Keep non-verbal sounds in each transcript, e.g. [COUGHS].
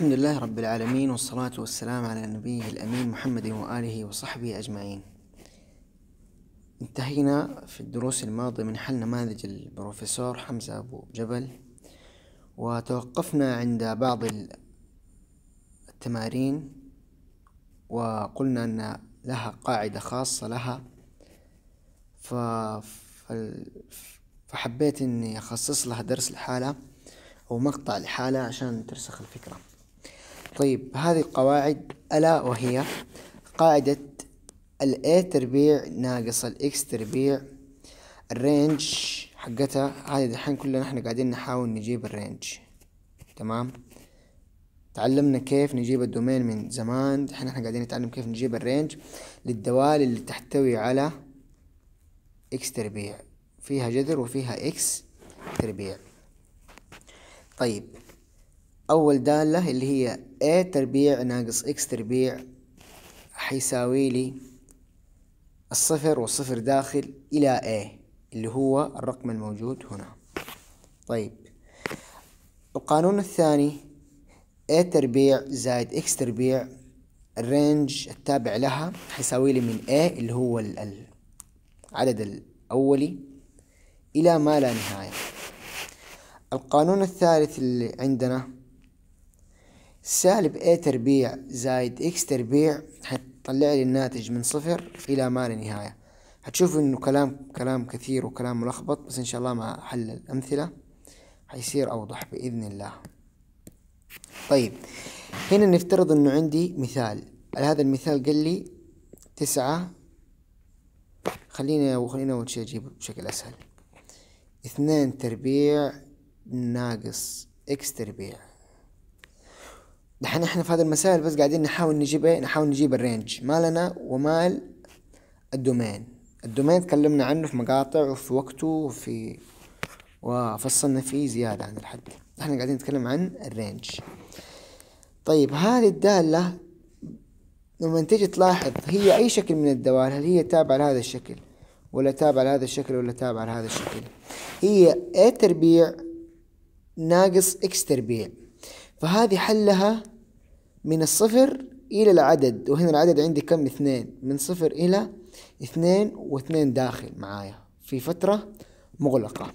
الحمد لله رب العالمين والصلاة والسلام على نبيه الأمين محمد وآله وصحبه أجمعين انتهينا في الدروس الماضية من حل نماذج البروفيسور حمزة أبو جبل وتوقفنا عند بعض التمارين وقلنا أن لها قاعدة خاصة لها فحبيت أني أخصص لها درس الحالة أو مقطع الحالة عشان ترسخ الفكرة طيب هذه القواعد ألا وهي قاعدة الـ A تربيع ناقص الـ X تربيع الرينج حقتها هذه دحين كلنا احنا قاعدين نحاول نجيب الرينج تمام تعلمنا كيف نجيب الدومين من زمان دحين احنا قاعدين نتعلم كيف نجيب الرينج للدوال اللي تحتوي على اكس تربيع فيها جذر وفيها اكس تربيع طيب اول دالة اللي هي a ايه تربيع ناقص x تربيع حيساوي لي الصفر والصفر داخل إلى a اللي هو الرقم الموجود هنا طيب القانون الثاني a تربيع زائد x تربيع الرينج التابع لها حيساوي لي من a اللي هو العدد الأولي إلى ما لا نهاية القانون الثالث اللي عندنا سالب a تربيع زائد x تربيع حتطلع لي الناتج من صفر إلى ما لا نهاية هتشوف إنه كلام كلام كثير وكلام ملخبط بس إن شاء الله مع حل الأمثلة حيصير أوضح بإذن الله طيب هنا نفترض إنه عندي مثال هذا المثال قال لي تسعة خلينا وخلينا أول شي أجيبه بشكل أسهل اثنين تربيع ناقص اكس تربيع دحين احنا في هذه المسائل بس قاعدين نحاول نجيب ايه نحاول نجيب الرينج مالنا ومال الدومين الدومين تكلمنا عنه في مقاطع وفي وقته وفي وفصلنا فيه زيادة عن الحد احنا قاعدين نتكلم عن الرينج طيب هذه الدالة لما تيجي تلاحظ هي أي شكل من الدوال هل هي تابعة لهذا الشكل ولا تابعة لهذا الشكل ولا تابعة لهذا الشكل هي اي تربيع ناقص اكس تربيع فهذه حلها من الصفر إلى العدد وهنا العدد عندي كم اثنين من صفر إلى اثنين واثنين داخل معايا في فترة مغلقة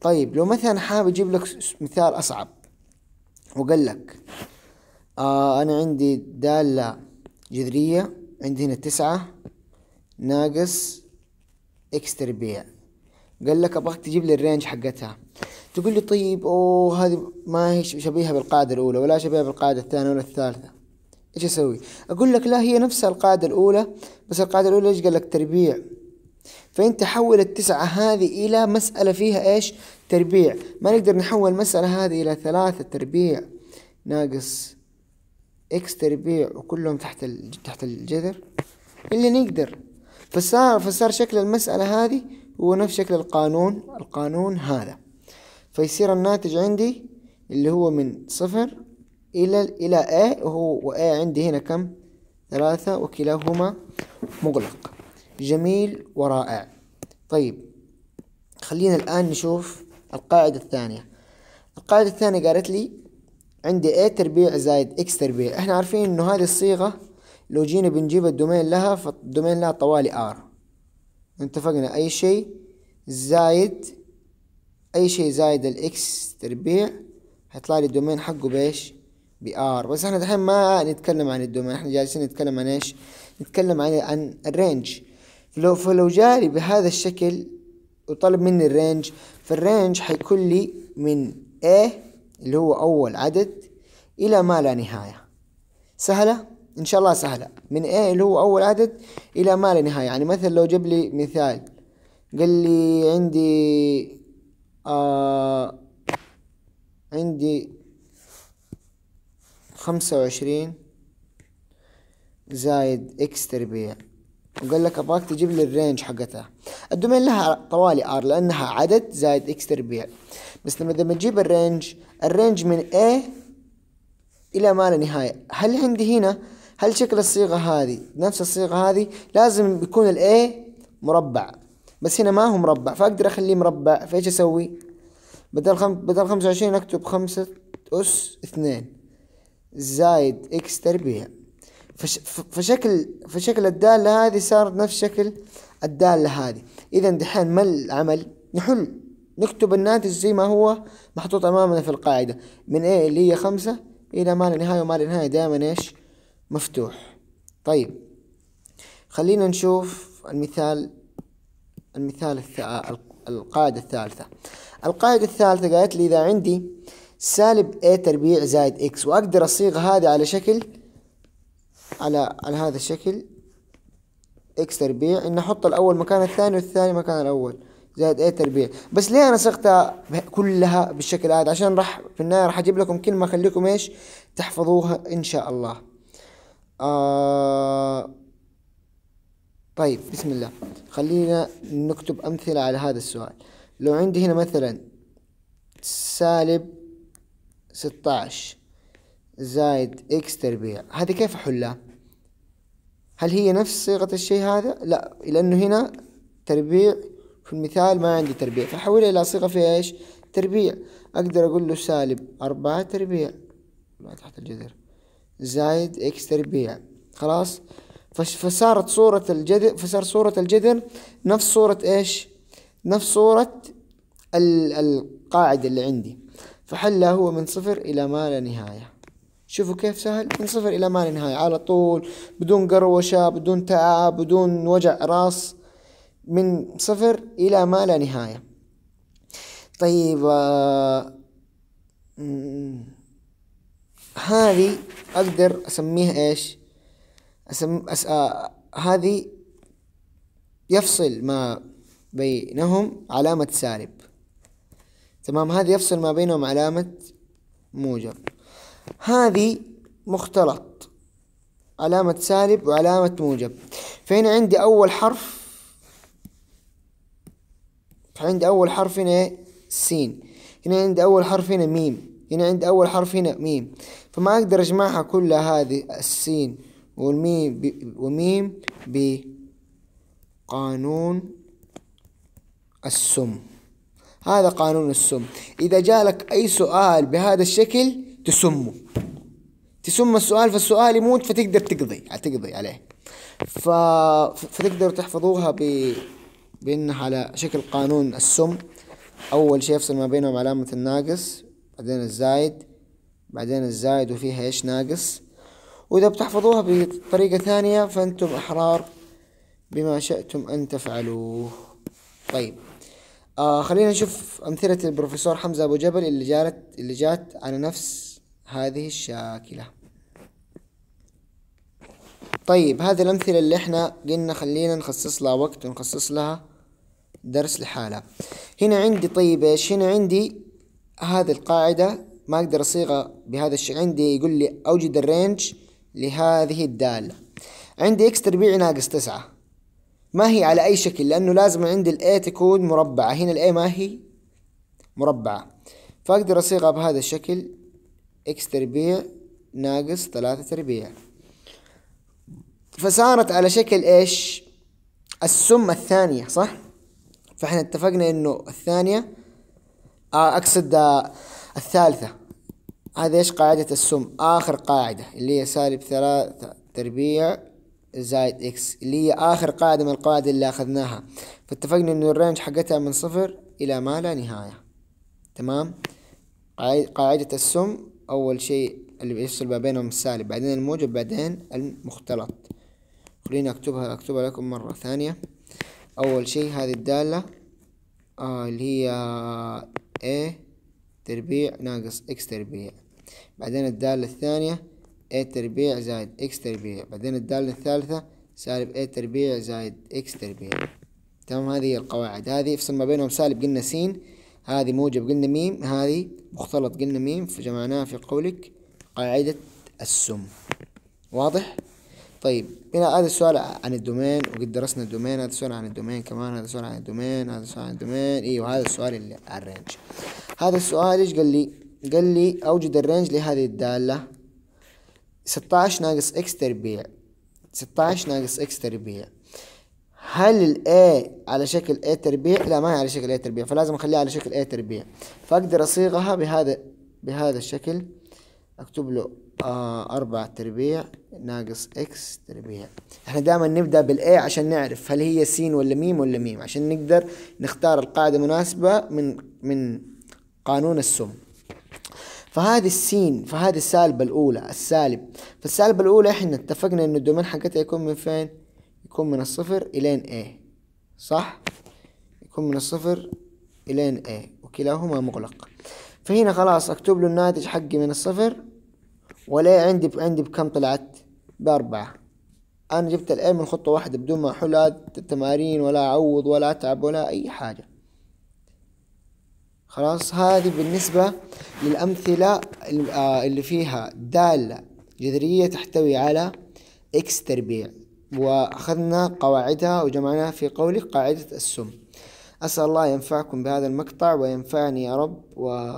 طيب لو مثلا حابب أجيب لك مثال أصعب وقال لك آه أنا عندي دالة جذرية عندي هنا تسعة ناقص إكس تربيع قال لك أبغاك تجيب لي الرينج حقتها تقول لي طيب اوه هذه ما هي شبيهه بالقاعده الاولى ولا شبيهه بالقاعده الثانيه ولا الثالثه ايش اسوي اقول لك لا هي نفسها القاعده الاولى بس القاعده الاولى ايش قال لك تربيع فانت حول التسعه هذه الى مساله فيها ايش تربيع ما نقدر نحول المساله هذه الى ثلاثه تربيع ناقص اكس تربيع وكلهم تحت تحت الجذر اللي نقدر فصار فصار شكل المساله هذه هو نفس شكل القانون القانون هذا فيصير الناتج عندي اللي هو من صفر إلى إلى A وهو وA عندي هنا كم؟ ثلاثة وكلاهما مغلق جميل ورائع طيب خلينا الآن نشوف القاعدة الثانية القاعدة الثانية قالت لي عندي A تربيع زائد X تربيع احنا عارفين انه هذه الصيغة لو جينا بنجيب الدومين لها فالدومين لها طوالي R اتفقنا اي شيء زايد اي شيء زايد الاكس تربيع هيطلع لي الدومين حقه بايش بار بس احنا دحين ما نتكلم عن الدومين احنا جالسين نتكلم عن ايش نتكلم عن عن الرينج لو فلو جاري بهذا الشكل وطلب مني الرينج فالرينج حيكون لي من A اللي هو اول عدد الى ما لا نهايه سهله ان شاء الله سهله من A اللي هو اول عدد الى ما لا نهايه يعني مثلا لو جاب لي مثال قال لي عندي آه عندي خمسة وعشرين زايد اكس تربيع وقال لك ابغاك تجيب لي الرينج حقتها الدومين لها طوالي ار لانها عدد زايد اكس تربيع بس لما لما تجيب الرينج الرينج من A الى ما لا نهايه هل عندي هنا هل شكل الصيغه هذه نفس الصيغه هذه لازم يكون الاي مربع بس هنا ما هو مربع فأقدر أخليه مربع فإيش أسوي بدل خم... بدل خمسة وعشرين أكتب خمسة أس اثنين زايد إكس تربيع فش... فشكل فشكل الدالة هذه صار نفس شكل الدالة هذه إذا دحين ما العمل نحل نكتب الناتج زي ما هو محطوط أمامنا في القاعدة من A اللي هي e خمسة إلى ما لا نهاية وما لا نهاية دائما إيش مفتوح طيب خلينا نشوف المثال المثال القاعدة الثالثة القاعدة الثالثة قالت لي إذا عندي سالب a تربيع زائد x وأقدر أصيغ هذا على شكل على على هذا الشكل x تربيع إن أحط الأول مكان الثاني والثاني مكان الأول زائد a تربيع بس ليه أنا صغتها كلها بالشكل هذا عشان راح في النهاية راح أجيب لكم كلمة أخليكم إيش تحفظوها إن شاء الله آه طيب بسم الله خلينا نكتب أمثلة على هذا السؤال لو عندي هنا مثلا سالب ستاش زائد إكس تربيع هذه كيف أحلها؟ هل هي نفس صيغة الشيء هذا؟ لا لأنه هنا تربيع في المثال ما عندي تربيع فحولها إلى صيغة فيها إيش؟ تربيع أقدر أقول له سالب أربعة تربيع ما تحت الجذر زائد إكس تربيع خلاص؟ فصارت صورة الجذر فصار صورة الجذر نفس صورة ايش؟ نفس صورة القاعدة اللي عندي فحلها هو من صفر إلى ما لا نهاية شوفوا كيف سهل من صفر إلى ما لا نهاية على طول بدون قروشة بدون تعب بدون وجع راس من صفر إلى ما لا نهاية طيب آه هذه أقدر أسميها إيش؟ أسم أس... آه... هذه يفصل ما بينهم علامة سالب تمام هذه يفصل ما بينهم علامة موجب هذه مختلط علامة سالب وعلامة موجب فهنا عندي أول حرف عندي أول حرف هنا سين هنا عندي أول حرف هنا ميم هنا عندي أول حرف هنا ميم فما أقدر أجمعها كلها هذه السين والميم وميم بقانون السم هذا قانون السم إذا جالك أي سؤال بهذا الشكل تسمه تسم السؤال فالسؤال يموت فتقدر تقضي تقضي عليه ف... فتقدر تحفظوها ب... بأنها على شكل قانون السم أول شيء يفصل ما بينهم علامة الناقص بعدين الزايد بعدين الزايد وفيها إيش ناقص وإذا بتحفظوها بطريقة ثانية فأنتم أحرار بما شئتم أن تفعلوه طيب آه خلينا نشوف أمثلة البروفيسور حمزة أبو جبل اللي جالت اللي جات على نفس هذه الشاكلة طيب هذه الأمثلة اللي احنا قلنا خلينا نخصص لها وقت ونخصص لها درس لحالها هنا عندي طيب ايش هنا عندي هذه القاعدة ما أقدر أصيغها بهذا الشيء عندي يقول لي أوجد الرينج لهذه الدالة عندي إكس تربيع ناقص تسعة ما هي على أي شكل لأنه لازم عندي A تكون مربعة هنا A ما هي مربعة فأقدر أصيغها بهذا الشكل إكس تربيع ناقص ثلاثة تربيع فصارت على شكل إيش السم الثانية صح فإحنا اتفقنا إنه الثانية آه، أقصد آه، الثالثة هذا ايش قاعدة السم آخر قاعدة اللي هي سالب ثلاثة تربيع زائد اكس اللي هي آخر قاعدة من القواعد اللي أخذناها فاتفقنا إنه الرينج حقتها من صفر إلى ما لا نهاية تمام قاعدة السم أول شيء اللي بيفصل ما بينهم السالب بعدين الموجب بعدين المختلط خليني أكتبها أكتبها لكم مرة ثانية أول شيء هذه الدالة آه اللي هي ايه تربيع ناقص اكس تربيع بعدين الدالة الثانية a تربيع زائد x تربيع بعدين الدالة الثالثة سالب a تربيع زائد x تربيع تمام هذه هي القواعد هذه افصل ما بينهم سالب قلنا س هذه موجب قلنا م هذه مختلط قلنا م فجمعناها في قولك قاعدة السم واضح؟ طيب هنا هذا السؤال عن الدومين وقد درسنا الدومين هذا السؤال عن الدومين كمان هذا السؤال عن الدومين هذا السؤال عن الدومين ايوه هذا السؤال اللي على الرينج هذا السؤال ايش قال لي؟ قال لي أوجد الرينج لهذه الدالة ستة ناقص إكس تربيع ستة ناقص إكس تربيع هل الـ A على شكل A تربيع؟ لا ما هي على شكل A تربيع فلازم أخليها على شكل A تربيع فأقدر أصيغها بهذا بهذا الشكل أكتب له آه، أربعة تربيع ناقص إكس تربيع احنا دائما نبدأ بالـ A عشان نعرف هل هي س ولا ميم ولا ميم عشان نقدر نختار القاعدة المناسبة من من قانون السم فهذه السين فهذه السالبة الأولى السالب فالسالبة الأولى إحنا اتفقنا إن الدومين حقتها يكون من فين؟ يكون من الصفر إلين A إيه. صح؟ يكون من الصفر إلين A إيه. وكلاهما مغلق فهنا خلاص أكتب له الناتج حقي من الصفر ولا عندي عندي بكم طلعت؟ بأربعة أنا جبت الآن من خطوة واحدة بدون ما أحل التمارين ولا أعوض ولا أتعب ولا أي حاجة خلاص هذه بالنسبة للأمثلة آه، اللي فيها دالة جذرية تحتوي على إكس تربيع وأخذنا قواعدها وجمعناها في قولي قاعدة السم أسأل الله ينفعكم بهذا المقطع وينفعني يا رب و [COUGHS]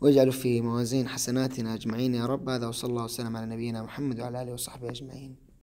واجعله في موازين حسناتنا أجمعين يا رب هذا وصلى الله وسلم على نبينا محمد وعلى آله وصحبه أجمعين